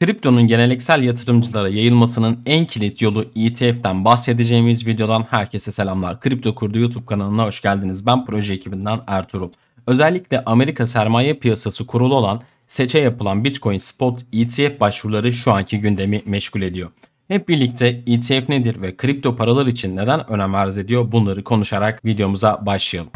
Kriptonun geneliksel yatırımcılara yayılmasının en kilit yolu ETF'den bahsedeceğimiz videodan herkese selamlar. Kripto Kurdu YouTube kanalına hoş geldiniz. Ben proje ekibinden Ertuğrul. Özellikle Amerika Sermaye Piyasası Kurulu olan seçe yapılan Bitcoin Spot ETF başvuruları şu anki gündemi meşgul ediyor. Hep birlikte ETF nedir ve kripto paralar için neden önem arz ediyor bunları konuşarak videomuza başlayalım.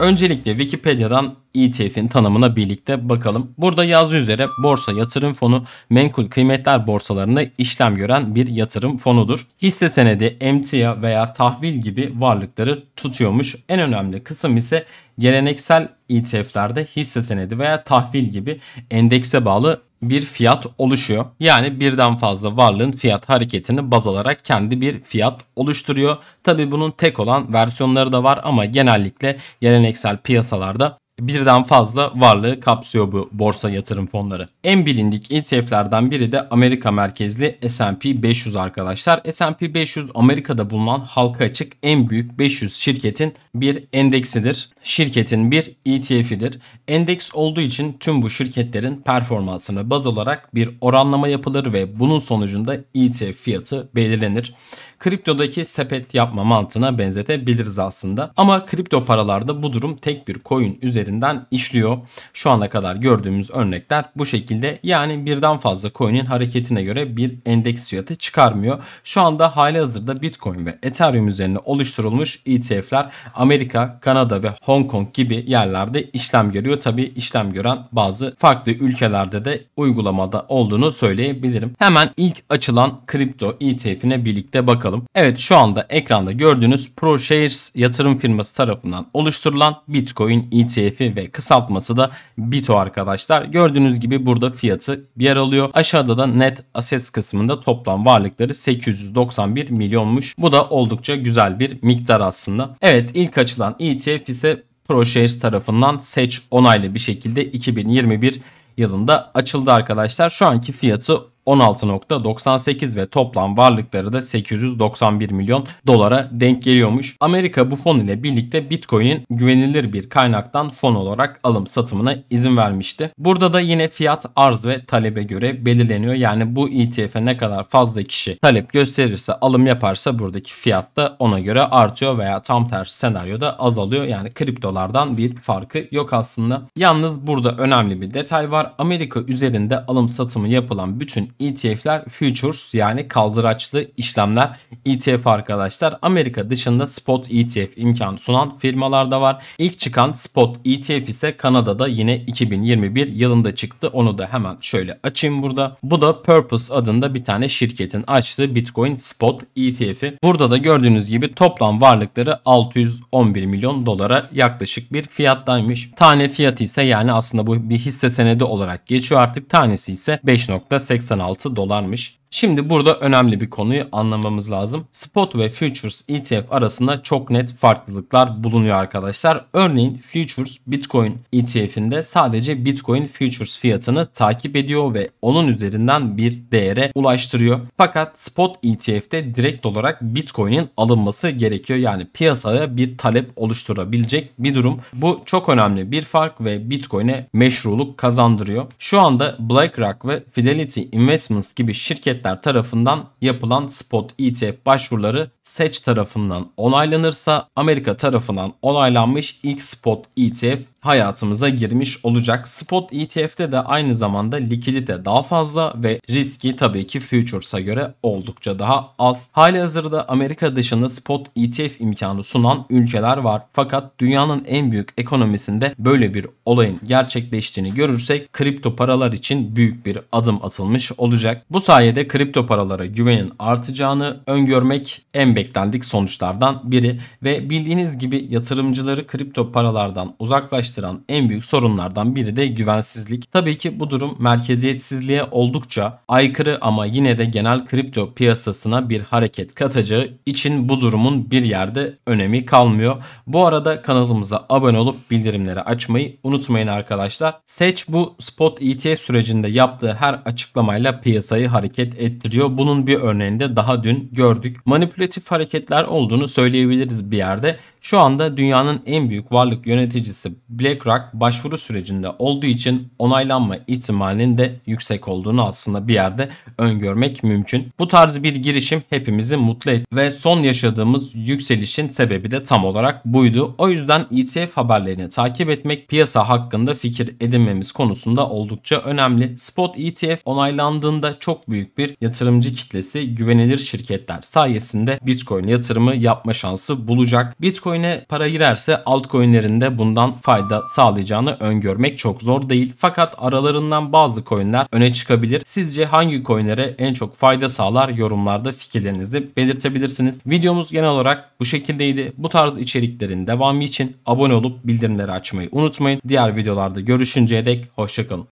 Öncelikle Wikipedia'dan ETF'in tanımına birlikte bakalım. Burada yazdığı üzere borsa yatırım fonu menkul kıymetler borsalarında işlem gören bir yatırım fonudur. Hisse senedi, emtia veya tahvil gibi varlıkları tutuyormuş. En önemli kısım ise geleneksel ETF'lerde hisse senedi veya tahvil gibi endekse bağlı bir fiyat oluşuyor. Yani birden fazla varlığın fiyat hareketini baz alarak kendi bir fiyat oluşturuyor. Tabi bunun tek olan versiyonları da var ama genellikle geleneksel piyasalarda birden fazla varlığı kapsıyor bu borsa yatırım fonları. En bilindik ETF'lerden biri de Amerika merkezli S&P 500 arkadaşlar. S&P 500 Amerika'da bulunan halka açık en büyük 500 şirketin bir endeksidir. Şirketin bir ETF'idir. Endeks olduğu için tüm bu şirketlerin performansını baz alarak bir oranlama yapılır ve bunun sonucunda ETF fiyatı belirlenir kriptodaki sepet yapma mantığına benzetebiliriz aslında. Ama kripto paralarda bu durum tek bir coin üzerinde üzerinden işliyor. Şu ana kadar gördüğümüz örnekler bu şekilde. Yani birden fazla coin'in hareketine göre bir endeks fiyatı çıkarmıyor. Şu anda hali hazırda Bitcoin ve Ethereum üzerine oluşturulmuş ETF'ler Amerika, Kanada ve Hong Kong gibi yerlerde işlem görüyor. Tabi işlem gören bazı farklı ülkelerde de uygulamada olduğunu söyleyebilirim. Hemen ilk açılan kripto ETF'ine birlikte bakalım. Evet şu anda ekranda gördüğünüz ProShares yatırım firması tarafından oluşturulan Bitcoin ETF hedefi ve kısaltması da BITO arkadaşlar. Gördüğünüz gibi burada fiyatı yer alıyor. Aşağıda da net assets kısmında toplam varlıkları 891 milyonmuş. Bu da oldukça güzel bir miktar aslında. Evet ilk açılan ETF ise ProShares tarafından seç onaylı bir şekilde 2021 yılında açıldı arkadaşlar. Şu anki fiyatı 16.98 ve toplam varlıkları da 891 milyon dolara denk geliyormuş. Amerika bu fon ile birlikte Bitcoin'in güvenilir bir kaynaktan fon olarak alım satımına izin vermişti. Burada da yine fiyat arz ve talebe göre belirleniyor. Yani bu ETF'e ne kadar fazla kişi talep gösterirse alım yaparsa buradaki fiyat da ona göre artıyor veya tam tersi senaryoda azalıyor. Yani kriptolardan bir farkı yok aslında. Yalnız burada önemli bir detay var. Amerika üzerinde alım satımı yapılan bütün ETF'ler futures yani kaldıraçlı işlemler ETF arkadaşlar. Amerika dışında spot ETF imkanı sunan firmalar da var. İlk çıkan spot ETF ise Kanada'da yine 2021 yılında çıktı. Onu da hemen şöyle açayım burada. Bu da Purpose adında bir tane şirketin açtığı Bitcoin spot ETF'i. Burada da gördüğünüz gibi toplam varlıkları 611 milyon dolara yaklaşık bir fiyattaymış. Tane fiyatı ise yani aslında bu bir hisse senedi olarak geçiyor artık. Tanesi ise 5.86 6 dolarmış. Şimdi burada önemli bir konuyu anlamamız lazım. Spot ve Futures ETF arasında çok net farklılıklar bulunuyor arkadaşlar. Örneğin Futures Bitcoin ETF'inde sadece Bitcoin Futures fiyatını takip ediyor ve onun üzerinden bir değere ulaştırıyor. Fakat Spot ETF'de direkt olarak Bitcoin'in alınması gerekiyor. Yani piyasaya bir talep oluşturabilecek bir durum. Bu çok önemli bir fark ve Bitcoin'e meşruluk kazandırıyor. Şu anda BlackRock ve Fidelity Investments gibi şirket şirketler tarafından yapılan spot ETF başvuruları SEC tarafından onaylanırsa Amerika tarafından onaylanmış ilk spot ETF hayatımıza girmiş olacak. Spot ETF'de de aynı zamanda likidite daha fazla ve riski tabii ki futures'a göre oldukça daha az. Hali hazırda Amerika dışında spot ETF imkanı sunan ülkeler var. Fakat dünyanın en büyük ekonomisinde böyle bir olayın gerçekleştiğini görürsek kripto paralar için büyük bir adım atılmış olacak. Bu sayede kripto paralara güvenin artacağını öngörmek en beklendik sonuçlardan biri ve bildiğiniz gibi yatırımcıları kripto paralardan uzaklaştırmak karşılaştıran en büyük sorunlardan biri de güvensizlik. Tabii ki bu durum merkeziyetsizliğe oldukça aykırı ama yine de genel kripto piyasasına bir hareket katacağı için bu durumun bir yerde önemi kalmıyor. Bu arada kanalımıza abone olup bildirimleri açmayı unutmayın arkadaşlar. Seç bu spot ETF sürecinde yaptığı her açıklamayla piyasayı hareket ettiriyor. Bunun bir örneğini de daha dün gördük. Manipülatif hareketler olduğunu söyleyebiliriz bir yerde. Şu anda dünyanın en büyük varlık yöneticisi BlackRock başvuru sürecinde olduğu için onaylanma ihtimalinin de yüksek olduğunu aslında bir yerde öngörmek mümkün. Bu tarz bir girişim hepimizi mutlu etti ve son yaşadığımız yükselişin sebebi de tam olarak buydu. O yüzden ETF haberlerini takip etmek piyasa hakkında fikir edinmemiz konusunda oldukça önemli. Spot ETF onaylandığında çok büyük bir yatırımcı kitlesi güvenilir şirketler sayesinde Bitcoin yatırımı yapma şansı bulacak. Bitcoin'e para girerse altcoin'lerin de bundan fayda fayda sağlayacağını öngörmek çok zor değil. Fakat aralarından bazı coinler öne çıkabilir. Sizce hangi coinlere en çok fayda sağlar yorumlarda fikirlerinizi belirtebilirsiniz. Videomuz genel olarak bu şekildeydi. Bu tarz içeriklerin devamı için abone olup bildirimleri açmayı unutmayın. Diğer videolarda görüşünceye dek hoşçakalın.